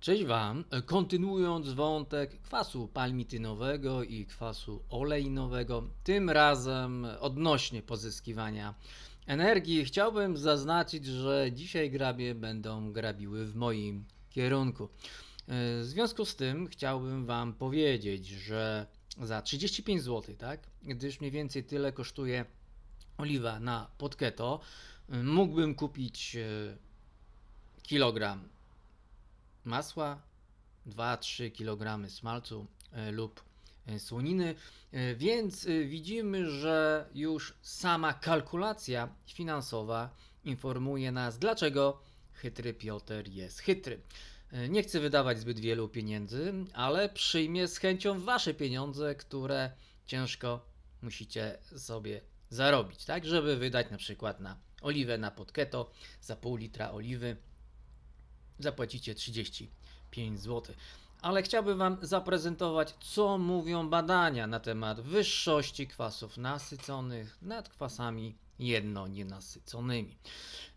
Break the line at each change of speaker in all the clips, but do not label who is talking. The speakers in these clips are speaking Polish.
Cześć Wam. Kontynuując wątek kwasu palmitynowego i kwasu oleinowego, tym razem odnośnie pozyskiwania energii, chciałbym zaznaczyć, że dzisiaj grabie będą grabiły w moim kierunku. W związku z tym chciałbym Wam powiedzieć, że za 35 zł, tak, gdyż mniej więcej tyle kosztuje oliwa na podketo, mógłbym kupić e, kilogram masła, 2-3 kg smalcu e, lub e, słoniny, e, więc widzimy, że już sama kalkulacja finansowa informuje nas, dlaczego chytry Piotr jest chytry. Nie chce wydawać zbyt wielu pieniędzy, ale przyjmie z chęcią wasze pieniądze, które ciężko musicie sobie zarobić, tak? Żeby wydać na przykład na oliwę, na podketo, za pół litra oliwy zapłacicie 35 zł. Ale chciałbym Wam zaprezentować, co mówią badania na temat wyższości kwasów nasyconych nad kwasami jedno nienasyconymi.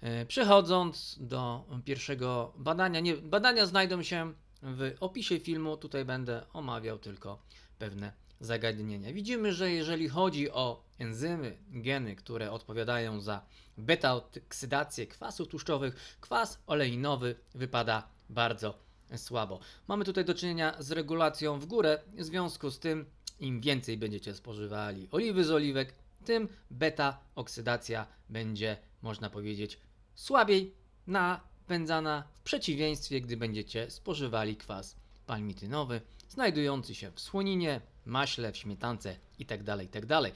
E, przechodząc do pierwszego badania, nie, badania znajdą się w opisie filmu, tutaj będę omawiał tylko pewne zagadnienia. Widzimy, że jeżeli chodzi o enzymy, geny, które odpowiadają za beta-oksydację kwasów tłuszczowych, kwas oleinowy wypada bardzo słabo. Mamy tutaj do czynienia z regulacją w górę, w związku z tym im więcej będziecie spożywali oliwy z oliwek, tym beta-oksydacja będzie, można powiedzieć, słabiej napędzana w przeciwieństwie, gdy będziecie spożywali kwas palmitynowy znajdujący się w słoninie, maśle, w śmietance itd., tak itd. Tak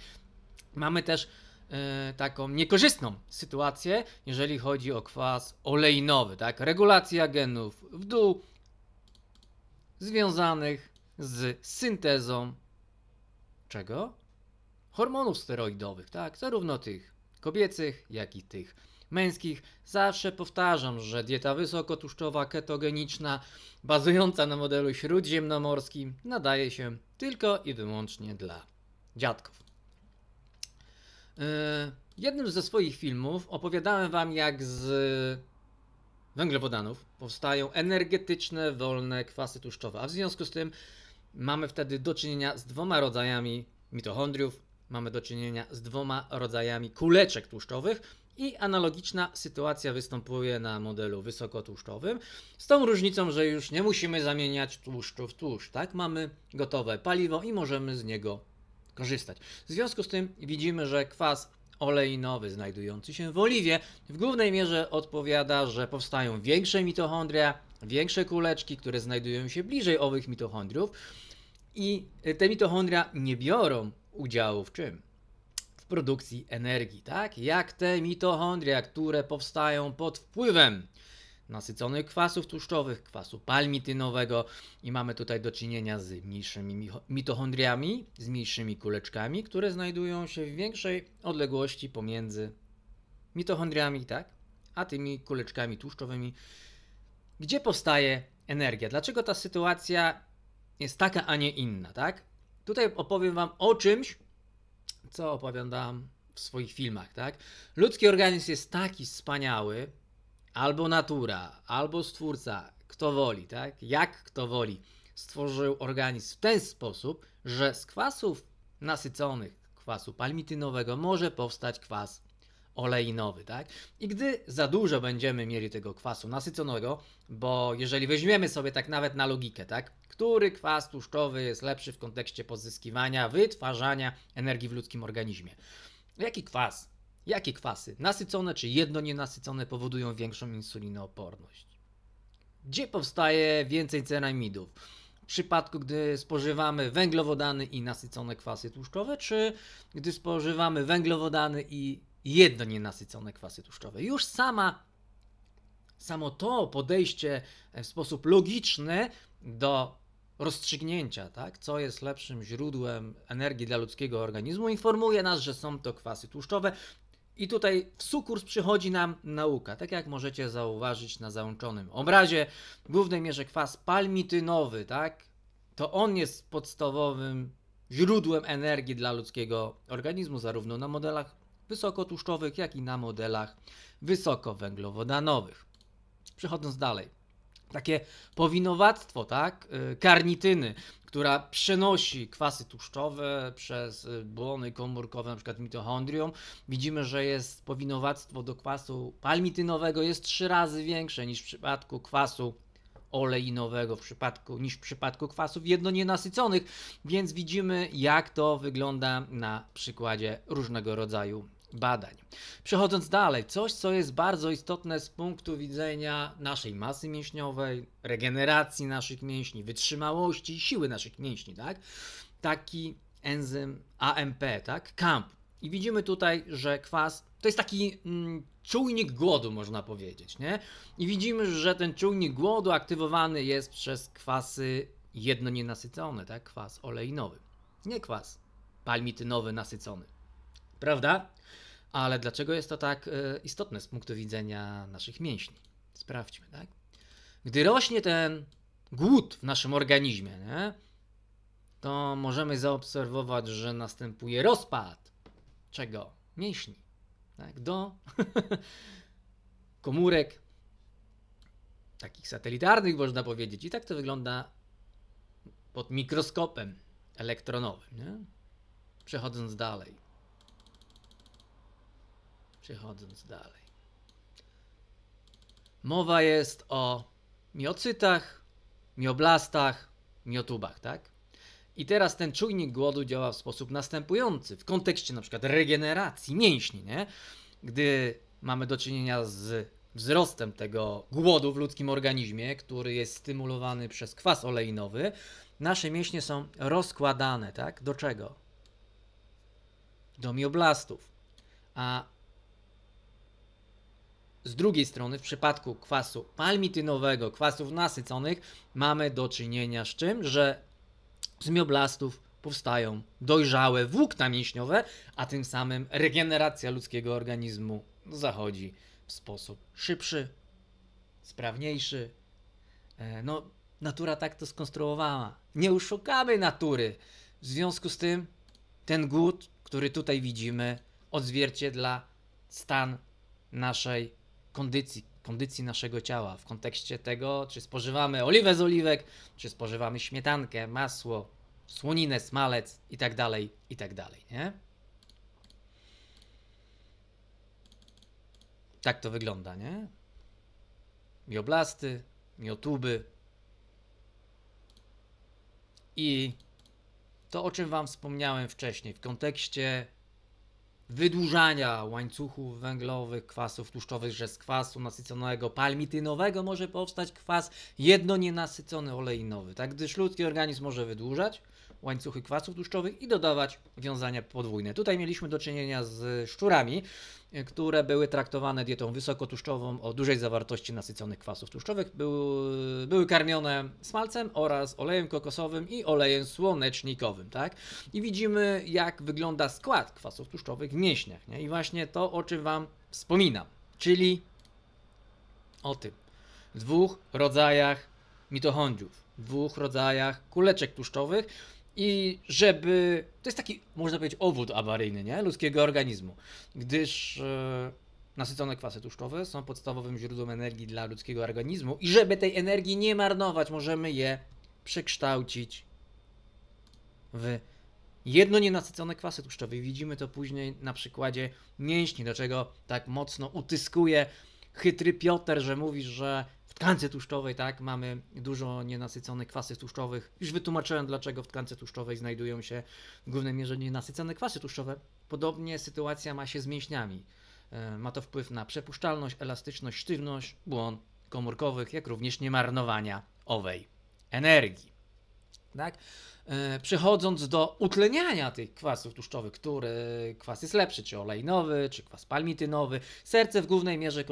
Mamy też e, taką niekorzystną sytuację, jeżeli chodzi o kwas oleinowy, tak? Regulacja genów w dół związanych z syntezą czego? Hormonów steroidowych, tak? Zarówno tych kobiecych, jak i tych męskich. Zawsze powtarzam, że dieta wysokotłuszczowa, ketogeniczna, bazująca na modelu śródziemnomorskim, nadaje się tylko i wyłącznie dla dziadków. E, jednym ze swoich filmów opowiadałem wam, jak z węglowodanów powstają energetyczne, wolne kwasy tłuszczowe, a w związku z tym mamy wtedy do czynienia z dwoma rodzajami mitochondriów, mamy do czynienia z dwoma rodzajami kuleczek tłuszczowych, i analogiczna sytuacja występuje na modelu wysokotłuszczowym, z tą różnicą, że już nie musimy zamieniać tłuszczu w tłuszcz, tak? Mamy gotowe paliwo i możemy z niego korzystać. W związku z tym widzimy, że kwas oleinowy znajdujący się w oliwie w głównej mierze odpowiada, że powstają większe mitochondria, większe kuleczki, które znajdują się bliżej owych mitochondriów i te mitochondria nie biorą udziału w czym? w produkcji energii, tak? Jak te mitochondria, które powstają pod wpływem nasyconych kwasów tłuszczowych, kwasu palmitynowego i mamy tutaj do czynienia z mniejszymi mitochondriami, z mniejszymi kuleczkami, które znajdują się w większej odległości pomiędzy mitochondriami, tak? A tymi kuleczkami tłuszczowymi, gdzie powstaje energia. Dlaczego ta sytuacja jest taka, a nie inna, tak? Tutaj opowiem Wam o czymś, co opowiadam w swoich filmach, tak? Ludzki organizm jest taki wspaniały, albo natura, albo stwórca, kto woli, tak? Jak kto woli, stworzył organizm w ten sposób, że z kwasów nasyconych, kwasu palmitynowego, może powstać kwas oleinowy, tak? I gdy za dużo będziemy mieli tego kwasu nasyconego, bo jeżeli weźmiemy sobie tak nawet na logikę, tak? który kwas tłuszczowy jest lepszy w kontekście pozyskiwania, wytwarzania energii w ludzkim organizmie. Jaki kwas? Jakie kwasy, nasycone czy jedno nienasycone, powodują większą insulinooporność? Gdzie powstaje więcej ceramidów? W przypadku, gdy spożywamy węglowodany i nasycone kwasy tłuszczowe, czy gdy spożywamy węglowodany i jedno nienasycone kwasy tłuszczowe? Już sama, samo to podejście w sposób logiczny do rozstrzygnięcia, tak, co jest lepszym źródłem energii dla ludzkiego organizmu, informuje nas, że są to kwasy tłuszczowe. I tutaj w sukurs przychodzi nam nauka. Tak jak możecie zauważyć na załączonym obrazie, w głównej mierze kwas palmitynowy, tak, to on jest podstawowym źródłem energii dla ludzkiego organizmu, zarówno na modelach wysokotłuszczowych, jak i na modelach wysokowęglowodanowych. Przechodząc dalej takie powinowactwo, tak? Y, karnityny, która przenosi kwasy tłuszczowe przez y, błony komórkowe, np. mitochondrium. Widzimy, że jest powinowactwo do kwasu palmitynowego jest trzy razy większe niż w przypadku kwasu oleinowego w przypadku, niż w przypadku kwasów jednonienasyconych, więc widzimy jak to wygląda na przykładzie różnego rodzaju badań. Przechodząc dalej, coś co jest bardzo istotne z punktu widzenia naszej masy mięśniowej, regeneracji naszych mięśni, wytrzymałości, siły naszych mięśni, tak? Taki enzym AMP, tak? CAMP. I widzimy tutaj, że kwas to jest taki mm, czujnik głodu, można powiedzieć, nie? I widzimy, że ten czujnik głodu aktywowany jest przez kwasy jednonienasycone, tak? Kwas olejnowy, nie kwas palmitynowy nasycony. Prawda? Ale dlaczego jest to tak e, istotne z punktu widzenia naszych mięśni? Sprawdźmy, tak? Gdy rośnie ten głód w naszym organizmie, nie? to możemy zaobserwować, że następuje rozpad. Czego? Mięśni. Tak? Do komórek takich satelitarnych, można powiedzieć. I tak to wygląda pod mikroskopem elektronowym. Nie? Przechodząc dalej przechodząc dalej. Mowa jest o miocytach, mioblastach, miotubach, tak? I teraz ten czujnik głodu działa w sposób następujący, w kontekście na przykład regeneracji mięśni, nie? Gdy mamy do czynienia z wzrostem tego głodu w ludzkim organizmie, który jest stymulowany przez kwas oleinowy, nasze mięśnie są rozkładane, tak? Do czego? Do mioblastów. A z drugiej strony, w przypadku kwasu palmitynowego, kwasów nasyconych, mamy do czynienia z czym? Że z mioblastów powstają dojrzałe włókna mięśniowe, a tym samym regeneracja ludzkiego organizmu zachodzi w sposób szybszy, sprawniejszy. E, no, natura tak to skonstruowała. Nie uszukamy natury. W związku z tym ten głód, który tutaj widzimy, odzwierciedla stan naszej kondycji, kondycji naszego ciała w kontekście tego, czy spożywamy oliwę z oliwek, czy spożywamy śmietankę, masło, słoninę, smalec i tak dalej, i tak dalej, nie? Tak to wygląda, nie? Mioblasty, miotuby i to, o czym Wam wspomniałem wcześniej, w kontekście wydłużania łańcuchów węglowych, kwasów tłuszczowych, że z kwasu nasyconego palmitynowego może powstać kwas jedno nienasycony oleinowy, tak gdyż ludzki organizm może wydłużać łańcuchy kwasów tłuszczowych i dodawać wiązania podwójne. Tutaj mieliśmy do czynienia z szczurami, które były traktowane dietą wysokotłuszczową o dużej zawartości nasyconych kwasów tłuszczowych. Były, były karmione smalcem oraz olejem kokosowym i olejem słonecznikowym. Tak? I widzimy, jak wygląda skład kwasów tłuszczowych w mięśniach. Nie? I właśnie to, o czym Wam wspominam, czyli o tym dwóch rodzajach mitochondriów, dwóch rodzajach kuleczek tłuszczowych, i żeby. To jest taki, można powiedzieć, owód awaryjny nie? ludzkiego organizmu, gdyż e, nasycone kwasy tłuszczowe są podstawowym źródłem energii dla ludzkiego organizmu i żeby tej energii nie marnować, możemy je przekształcić w jedno nienasycone kwasy tłuszczowe. Widzimy to później na przykładzie mięśni, do czego tak mocno utyskuje chytry Piotr, że mówi, że tkance tłuszczowej, tak, mamy dużo nienasyconych kwasów tłuszczowych. Już wytłumaczyłem, dlaczego w tkance tłuszczowej znajdują się w głównej mierze nienasycone kwasy tłuszczowe. Podobnie sytuacja ma się z mięśniami. E, ma to wpływ na przepuszczalność, elastyczność, sztywność, błon komórkowych, jak również niemarnowania owej energii. Tak? E, przechodząc do utleniania tych kwasów tłuszczowych, który kwas jest lepszy, czy olejnowy, czy kwas palmitynowy, serce w głównej mierze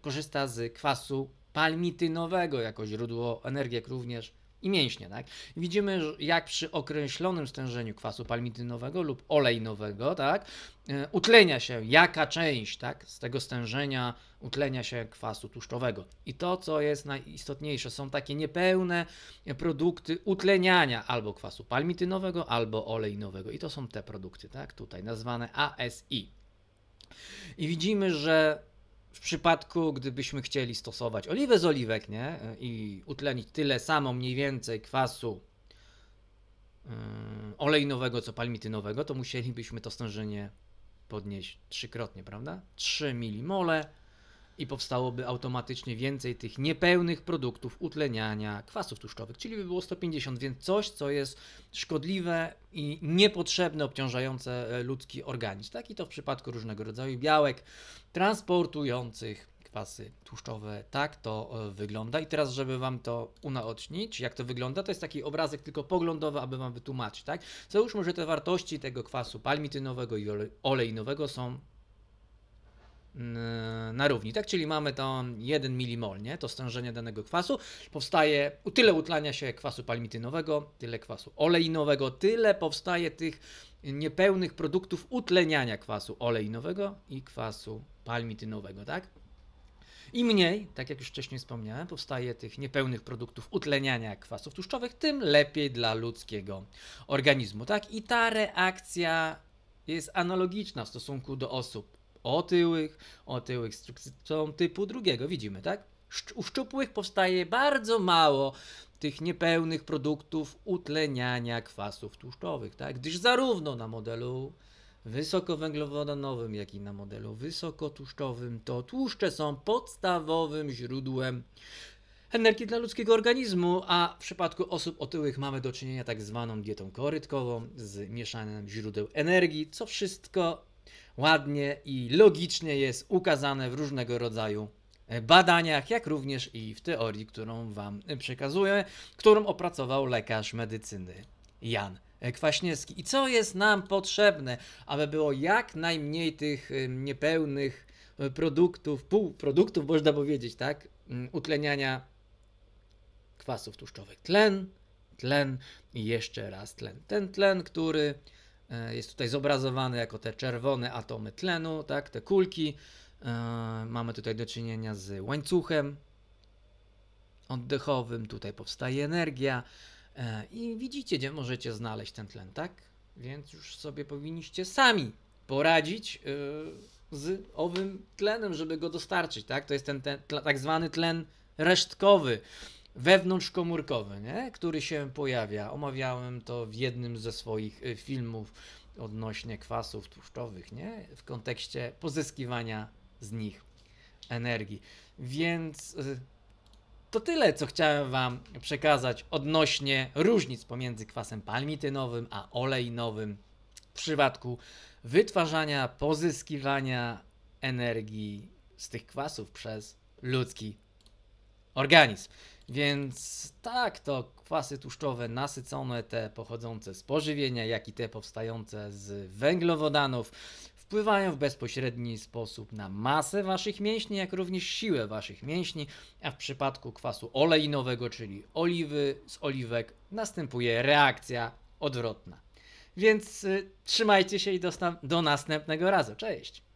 korzysta z kwasu palmitynowego jako źródło energii, jak również i mięśnie. Tak? Widzimy, jak przy określonym stężeniu kwasu palmitynowego lub olejnowego tak, e, utlenia się jaka część tak, z tego stężenia utlenia się kwasu tłuszczowego. I to, co jest najistotniejsze, są takie niepełne produkty utleniania albo kwasu palmitynowego, albo olejnowego. I to są te produkty, tak, tutaj nazwane ASI. I widzimy, że w przypadku, gdybyśmy chcieli stosować oliwę z oliwek, nie? I utlenić tyle samo mniej więcej kwasu yy, olejnowego, co palmitynowego, to musielibyśmy to stężenie podnieść trzykrotnie, prawda? 3 milimole i powstałoby automatycznie więcej tych niepełnych produktów utleniania kwasów tłuszczowych, czyli by było 150, więc coś, co jest szkodliwe i niepotrzebne, obciążające e, ludzki organizm. Tak i to w przypadku różnego rodzaju białek transportujących kwasy tłuszczowe. Tak to e, wygląda. I teraz, żeby Wam to unaocznić, jak to wygląda, to jest taki obrazek tylko poglądowy, aby Wam wytłumaczyć, tak? Załóżmy, że te wartości tego kwasu palmitynowego i olejnowego są Y, na równi, tak? Czyli mamy to 1 milimol, nie? To stężenie danego kwasu. Powstaje tyle utlania się kwasu palmitynowego, tyle kwasu oleinowego, tyle powstaje tych niepełnych produktów utleniania kwasu oleinowego i kwasu palmitynowego, tak? Im mniej, tak jak już wcześniej wspomniałem, powstaje tych niepełnych produktów utleniania kwasów tłuszczowych, tym lepiej dla ludzkiego organizmu, tak? I ta reakcja jest analogiczna w stosunku do osób otyłych, otyłych są typu drugiego, widzimy, tak? U szczupłych powstaje bardzo mało tych niepełnych produktów utleniania kwasów tłuszczowych, tak? Gdyż zarówno na modelu wysokowęglowodanowym, jak i na modelu wysokotłuszczowym, to tłuszcze są podstawowym źródłem energii dla ludzkiego organizmu, a w przypadku osób otyłych mamy do czynienia tak zwaną dietą korytkową z mieszanym źródeł energii, co wszystko ładnie i logicznie jest ukazane w różnego rodzaju e, badaniach, jak również i w teorii, którą Wam przekazuję, którą opracował lekarz medycyny Jan e, Kwaśniewski. I co jest nam potrzebne, aby było jak najmniej tych e, niepełnych produktów, półproduktów, można powiedzieć, tak? Utleniania kwasów tłuszczowych. Tlen, tlen i jeszcze raz tlen. Ten tlen, który E, jest tutaj zobrazowane jako te czerwone atomy tlenu, tak, te kulki. E, mamy tutaj do czynienia z łańcuchem oddechowym, tutaj powstaje energia e, i widzicie, gdzie możecie znaleźć ten tlen, tak? Więc już sobie powinniście sami poradzić z owym tlenem, żeby go dostarczyć, tak? To jest ten, ten tak zwany tlen resztkowy wewnątrzkomórkowy, nie? który się pojawia. Omawiałem to w jednym ze swoich y, filmów odnośnie kwasów tłuszczowych, nie? w kontekście pozyskiwania z nich energii. Więc y, to tyle, co chciałem Wam przekazać odnośnie różnic pomiędzy kwasem palmitynowym a olejnowym w przypadku wytwarzania, pozyskiwania energii z tych kwasów przez ludzki organizm. Więc tak, to kwasy tłuszczowe nasycone, te pochodzące z pożywienia, jak i te powstające z węglowodanów, wpływają w bezpośredni sposób na masę waszych mięśni, jak również siłę waszych mięśni, a w przypadku kwasu oleinowego, czyli oliwy z oliwek, następuje reakcja odwrotna. Więc y, trzymajcie się i do, do następnego razu. Cześć!